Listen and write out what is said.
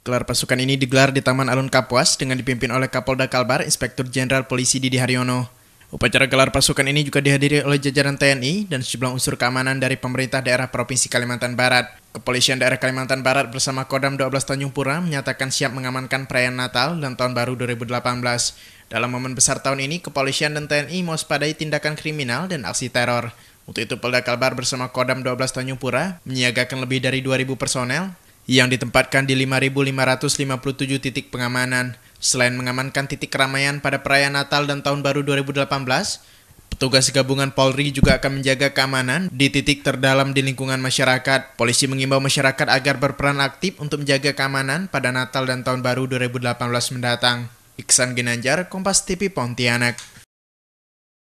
Gelar pasukan ini digelar di Taman Alun Kapuas dengan dipimpin oleh Kapolda Kalbar, Inspektur Jenderal Polisi Didi Haryono. Upacara gelar pasukan ini juga dihadiri oleh jajaran TNI dan sejumlah unsur keamanan dari pemerintah daerah Provinsi Kalimantan Barat. Kepolisian daerah Kalimantan Barat bersama Kodam 12 Tanjung Pura menyatakan siap mengamankan perayaan Natal dan Tahun Baru 2018. Dalam momen besar tahun ini, kepolisian dan TNI mau mewaspadai tindakan kriminal dan aksi teror. Untuk itu, Polda Kalbar bersama Kodam 12 Tanjung Pura menyiagakan lebih dari 2.000 personel yang ditempatkan di 5.557 titik pengamanan. Selain mengamankan titik keramaian pada perayaan Natal dan Tahun Baru 2018, Petugas gabungan Polri juga akan menjaga keamanan di titik terdalam di lingkungan masyarakat. Polisi mengimbau masyarakat agar berperan aktif untuk menjaga keamanan pada Natal dan Tahun Baru 2018 mendatang. Iksan Ginanjar, Kompas TV Pontianak.